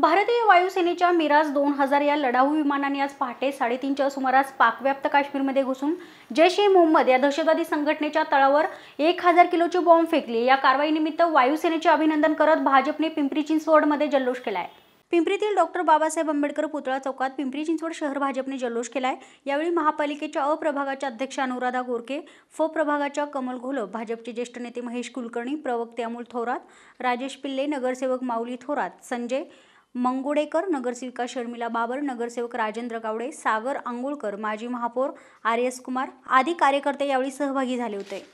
भारतीय वायुसेनेच्या मिराज दोन हजार या लढाऊ विमानाने आज पहाटे साडेतीनच्या सुमारास पाकव्याप्त काश्मीरमध्ये घुसून जैश ए मोहम्मद या दहशतवादी संघटनेच्या तळावर एक हजार किलोची बॉम्ब फेकली या कारवाईनिमित्त वायुसेनेचे अभिनंदन करत भाजपने पिंपरी चिंचवडमध्ये जल्लोष केला आहे पिंपरीतील डॉक्टर बाबासाहेब आंबेडकर पुतळा चौकात पिंपरी चिंचवड शहर भाजपने जल्लोष केलाय यावेळी महापालिकेच्या अप्रभागाच्या अध्यक्ष अनुराधा गोरके फ प्रभागाच्या कमल घोल भाजपचे ज्येष्ठ नेते महेश कुलकर्णी प्रवक्ते अमोल थोरात राजेश पिल्ले नगरसेवक माऊली थोरात संजय मंगोडेकर नगरसेविका शर्मिला बाबर नगरसेवक राजेंद्र गावडे सागर आंघोळकर माजी महापौर आर एस कुमार आदी कार्यकर्ते यावेळी सहभागी झाले होते